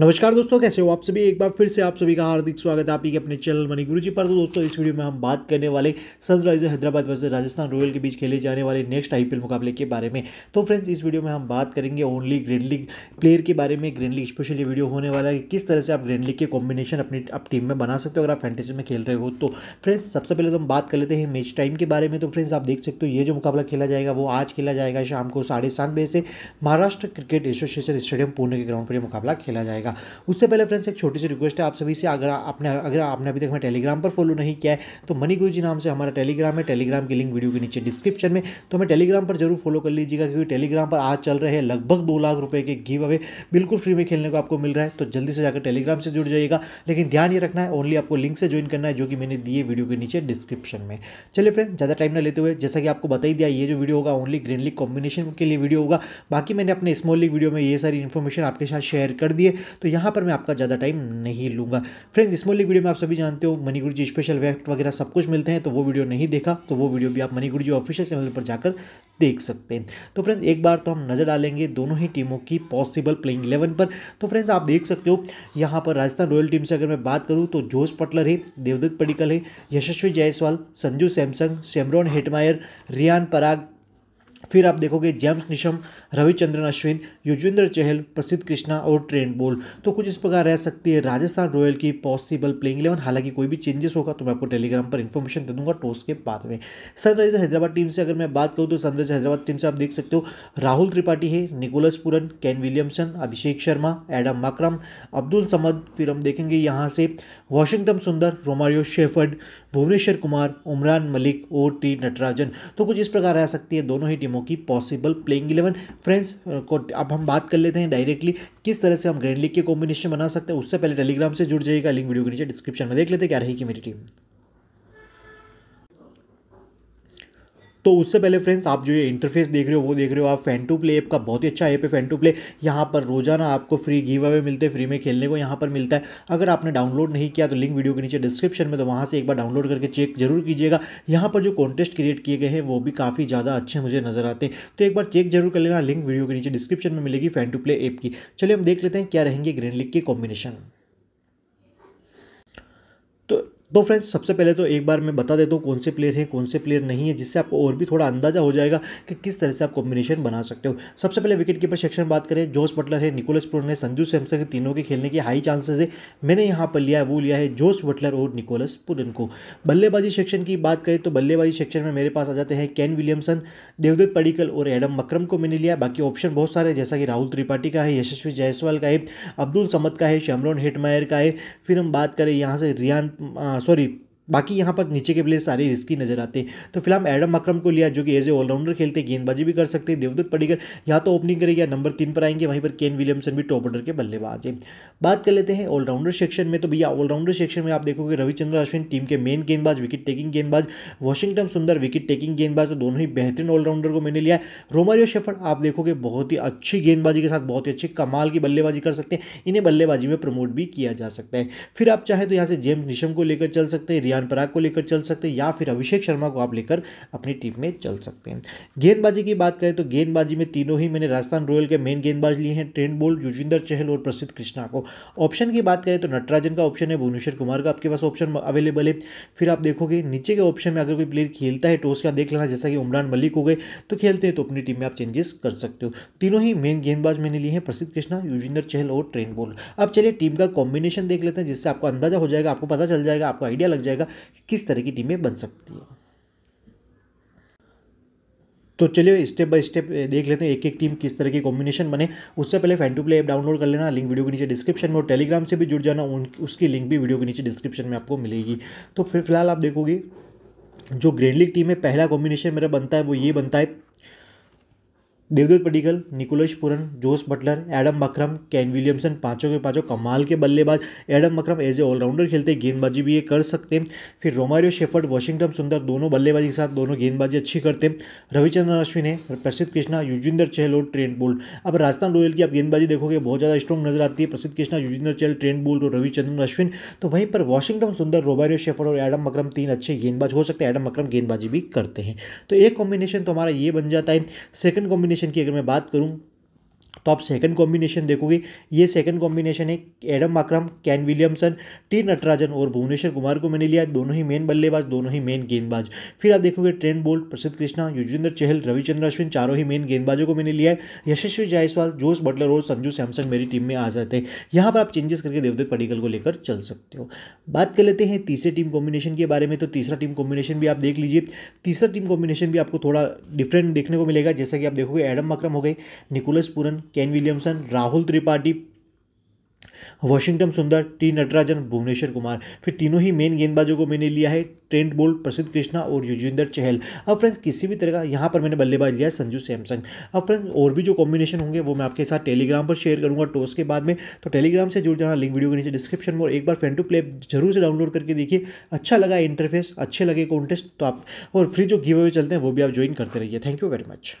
नमस्कार दोस्तों कैसे हो आप सभी एक बार फिर से आप सभी का हार्दिक स्वागत है आपके अपने चैनल मनी गुरु जी पर तो दोस्तों इस वीडियो में हम बात करने वाले Sunriser Hyderabad versus Rajasthan Royal के बीच खेले जाने वाले नेक्स्ट आईपीएल मुकाबले के बारे में तो फ्रेंड्स इस वीडियो में हम बात करेंगे ओनली ग्रैंड लीग प्लेयर के बारे में ग्रैंड लीग स्पेशल ये वीडियो होने वाला है किस तरह से आप ग्रैंड लीग के कॉम्बिनेशन अपनी आप टीम में बना सकते हो अगर आप फैंटेसी में खेल रहे हो तो फ्रेंड्स सबसे पहले तो हम बात कर लेते हैं मैच टाइम के बारे में तो फ्रेंड्स आप देख सकते हो ये जो मुकाबला खेला जाएगा वो आज खेला जाएगा शाम को साढ़े बजे से Maharashtra cricket association stadium Pune के ग्राउंड पर यह मुकाबला खेला जाएगा जाएगा उससे पहले फ्रेंड्स एक छोटी सी रिक्वेस्ट है आप सभी से अगर आपने अगर आपने अभी तक हमें टेलीग्राम पर फॉलो नहीं किया है तो मनी गुरु जी नाम से हमारा टेलीग्राम है टेलीग्राम की लिंक वीडियो के नीचे डिस्क्रिप्शन में तो हमें टेलीग्राम पर जरूर फॉलो कर लीजिएगा क्योंकि टेलीग्राम पर आज चल रहे हैं लगभग दो लाख रुपये के गिव अवे बिल्कुल फ्री में खेलने को आपको मिल रहा है तो जल्दी से जाकर टेलीग्राम से जुड़ जाइएगा लेकिन ध्यान ये रखना है ओनली आपको लिंक से ज्वाइन करना है जो कि मैंने दिए वीडियो के नीचे डिस्क्रिप्शन में चलिए फ्रेंड ज़्यादा टाइम ना लेते हुए जैसा कि आपको बताई दिया ये जो वीडियो होगा ओनली ग्रीन लीग कॉम्बिनेशन के लिए वीडियो होगा बाकी मैंने अपने स्मॉल लीग वीडियो में ये सारी इन्फॉर्मेशन आपके साथ शेयर कर दिए तो यहाँ पर मैं आपका ज़्यादा टाइम नहीं लूँगा फ्रेंड्स इस मूल्य वीडियो में आप सभी जानते हो मनी गुरु जी स्पेशल वैक्ट वगैरह सब कुछ मिलते हैं तो वो वीडियो नहीं देखा तो वो वीडियो भी आप मनी गुरु जी ऑफिशियल चैनल पर जाकर देख सकते हैं तो फ्रेंड्स एक बार तो हम नज़र डालेंगे दोनों ही टीमों की पॉसिबल प्लेइंग इलेवन पर तो फ्रेंड्स आप देख सकते हो यहाँ पर राजस्थान रॉयल टीम से अगर मैं बात करूँ तो जोश पटलर है देवदत्त पडिकल है Yashasvi Jaiswal Sanju Samson Shimron Hetmyer Riyan Parag फिर आप देखोगे जेम्स निशम रविचंद्रन अश्विन युजवेंद्र चहल प्रसिद्ध कृष्णा और ट्रेन बोल तो कुछ इस प्रकार रह सकती है राजस्थान रॉयल की पॉसिबल प्लेइंग इलेवन हालांकि कोई भी चेंजेस होगा तो मैं आपको टेलीग्राम पर इन्फॉर्मेशन दे दूंगा टॉस के बाद में सनराइजर हैदराबाद टीम से अगर मैं बात करूँ तो सनराइजर हैदराबाद टीम से आप देख सकते हो राहुल त्रिपाठी है Nicholas Pooran Kane Williamson Abhishek Sharma Adam Markram Abdul Samad फिर हम देखेंगे यहाँ से Washington Sundar Romario Shepherd Bhuvneshwar Kumar Umran Malik और टी नटराजन तो कुछ इस प्रकार रह सकती है दोनों ही टीम टीमों की पॉसिबल प्लेइंग इलेवन फ्रेंड्स को अब हम बात कर लेते हैं डायरेक्टली किस तरह से हम ग्रैंड लीग के कॉम्बिनेशन बना सकते हैं उससे पहले टेलीग्राम से जुड़ जाएगा लिंक वीडियो के नीचे डिस्क्रिप्शन में देख लेते क्या रहेगी मेरी टीम तो उससे पहले फ्रेंड्स आप जो ये इंटरफेस देख रहे हो वो देख रहे हो आप फैन टू प्ले ऐप का बहुत ही अच्छा ऐप है फैन टू प्ले यहाँ पर रोजाना आपको फ्री गिव अवे मिलते फ्री में खेलने को यहाँ पर मिलता है अगर आपने डाउनलोड नहीं किया तो लिंक वीडियो के नीचे डिस्क्रिप्शन में तो वहाँ से एक बार डाउनलोड करके चेक जरूर कीजिएगा यहाँ पर जो कॉन्टेस्ट क्रिएट किए गए हैं वो भी काफ़ी ज़्यादा अच्छे मुझे नजर आते हैं तो एक बार चेक जरूर कर लेना लिंक वीडियो के नीचे डिस्क्रिप्शन में मिलेगी फैन टू प्ले ऐप की चलिए हम देख लेते हैं क्या रहेंगे ग्रीन लिख के कॉम्बिनेशन तो फ्रेंड्स सबसे पहले तो एक बार मैं बता देता हूँ कौन से प्लेयर हैं कौन से प्लेयर नहीं है जिससे आपको और भी थोड़ा अंदाजा हो जाएगा कि किस तरह से आप कॉम्बिनेशन बना सकते हो सबसे पहले विकेट कीपर सेक्शन बात करें जोस बटलर है निकोलस पुरन है संजू सैमसंग तीनों के खेलने की हाई चांसेस है मैंने यहाँ पर लिया है वो लिया है जोस बटलर और निकोलस पुरन को बल्लेबाजी सेक्शन की बात करें तो बल्लेबाजी सेक्शन में मेरे पास आ जाते हैं कैन विलियमसन देवदत्त पडिकल और एडम मक्रम को मैंने लिया बाकी ऑप्शन बहुत सारे जैसा कि राहुल त्रिपाठी का है यशस्वी जायसवाल का है अब्दुल समद का है शमरोन हेटमायर का है फिर हम बात करें यहाँ से रियान sorry बाकी यहाँ पर नीचे के प्लेयर सारे रिस्की नजर आते हैं तो फिलहाल एडम अक्रम को लिया जो कि एज ए ऑलराउंडर खेलते हैं गेंदबाजी भी कर सकते हैं देवदत्त पडिकर या तो ओपनिंग करेंगे या नंबर तीन पर आएंगे वहीं पर केन विलियमसन भी टॉप ऑर्डर के बल्लेबाज हैं बात कर लेते हैं ऑलराउंडर सेक्शन में तो भैया ऑलराउंडर सेक्शन में आप देखोगे रविचंद्र अश्विन टीम के मेन गेंदबाज विकेट टेकिंग गेंदबाज वॉशिंगटन सुंदर विकेट टेकिंग गेंदबाज तो दोनों ही बेहतरीन ऑलराउंडर को मैंने लिया रोमारियो शेफर्ड आप देखोगे बहुत ही अच्छी गेंदबाजी के साथ बहुत ही अच्छी कमाल की बल्लेबाजी कर सकते हैं इन्हें बल्लेबाजी में प्रमोट भी किया जा सकता है फिर आप चाहे तो यहाँ से जेम्स निशम को लेकर चल सकते हैं रियान पराग को लेकर चल सकते हैं या फिर अभिषेक शर्मा को आप लेकर अपनी टीम में चल सकते हैं गेंदबाजी की बात करें तो गेंदबाजी में तीनों ही मैंने राजस्थान रॉयल के मेन गेंदबाज लिए हैं ट्रेंड बोल्ट युजिंदर चहल और प्रसिद्ध कृष्णा को ऑप्शन की बात करें तो नटराजन का ऑप्शन है भुवनेश्वर कुमार का आपके पास ऑप्शन अवेलेबल है फिर आप देखोगे नीचे के ऑप्शन में अगर कोई प्लेयर खेलता है टॉस का देख लेना जैसा कि उमरान मलिक हो गए तो खेलते हैं तो अपनी टीम में आप चेंजेस कर सकते हो तीनों ही मेन गेंदबाज मैंने लिए हैं प्रसिद्ध कृष्णा युजिंदर चहल और ट्रेंड बोल्ट अब चलिए टीम का कॉम्बिनेशन देख लेते हैं जिससे आपको अंदाजा हो जाएगा आपको पता चल जाएगा आपको आइडिया लग जाएगा बताएगा कि किस तरह की टीमें बन सकती है तो चलिए स्टेप बाय स्टेप देख लेते हैं एक एक टीम किस तरह की कॉम्बिनेशन बने उससे पहले fan to play app download कर लेना लिंक वीडियो के नीचे डिस्क्रिप्शन में और टेलीग्राम से भी जुड़ जाना उन उसकी लिंक भी वीडियो के नीचे डिस्क्रिप्शन में आपको मिलेगी तो फिर फिलहाल आप देखोगे जो ग्रेन लीग टीम है पहला कॉम्बिनेशन मेरा बनता है वो ये बनता है Devdutt Padikkal Nicholas Pooran Jos Buttler Adam Markram Kane Williamson पांचों के पांचों कमाल के बल्लेबाज Adam Markram as a allrounder खेलते हैं गेंदबाजी भी ये कर सकते हैं फिर रोमारियो शेफर्ड वॉशिंगटन सुंदर दोनों बल्लेबाजी के साथ दोनों गेंदबाजी अच्छी करते हैं रविचंद्र अश्विन है प्रसिद्ध कृष्णा युजिंदर चहल और ट्रेंट बोल्ट अब राजस्थान रॉयल की आप गेंदबाजी देखोगे बहुत ज़्यादा स्ट्रॉन्ग नजर आती है प्रसिद्ध कृष्णा युजिंदर चहल ट्रेंट बोल्ट तो और रविचंद्र अश्विन तो वहीं पर वॉशिंगटन सुंदर रोमारियो शेफर्ड और एडम मक्रम तीन अच्छे गेंदबाज हो सकते हैं एडम मक्रम गेंदबाजी भी करते हैं तो एक कॉम्बिनेशन तो हमारा ये बन जाता है सेकंड कॉम्बिनेशन कंडीशन की अगर मैं बात करूँ तो आप सेकंड कॉम्बिनेशन देखोगे ये सेकंड कॉम्बिनेशन है Adam Markram Kane Williamson T Natarajan और भुवनेश्वर कुमार को मैंने लिया दोनों ही मेन बल्लेबाज दोनों ही मेन गेंदबाज फिर आप देखोगे ट्रेन बोल्ट प्रसिद्ध कृष्णा युजवेंद्र चहल रविचंद्र अश्विन चारों ही मेन गेंदबाजों को मैंने लिया है यशस्वी जायसवाल जोश बटलर और संजू सैमसन मेरी टीम में आ जाते हैं यहाँ पर आप चेंजेस करके देवदत्त पडिकल को लेकर चल सकते हो बात कर लेते हैं तीसरे टीम कॉम्बिनेशन के बारे में तो तीसरा टीम कॉम्बिनेशन भी आप देख लीजिए तीसरा टीम कॉम्बिनेशन भी आपको थोड़ा डिफरेंट देखने को मिलेगा जैसा कि आप देखोगे एडम मक्रम हो गए Nicholas Pooran Kane Williamson Rahul Tripathi Washington Sundar T Natarajan Bhuvneshwar Kumar फिर तीनों ही मेन गेंदबाजों को मैंने लिया है ट्रेंट बोल्ट प्रसिद्ध कृष्णा और युजविंदर चहल अब फ्रेंड्स किसी भी तरह का यहाँ पर मैंने बल्लेबाज लिया है संजू सैमसंग अब फ्रेंड्स और भी जो कॉम्बिनेशन होंगे वो मैं आपके साथ टेलीग्राम पर शेयर करूँगा टॉस के बाद में तो टेलीग्राम से जुड़ जाना लिंक वीडियो के नीचे डिस्क्रिप्शन में और एक बार फ्रेंड टू प्ले जरूर से डाउनलोड करके देखिए अच्छा लगा इंटरफेस अच्छे लगे कॉन्टेस्ट तो आप और फ्री जो गिव अवे चलते हैं वो भी आप ज्वाइन करते रहिए थैंक यू वेरी मच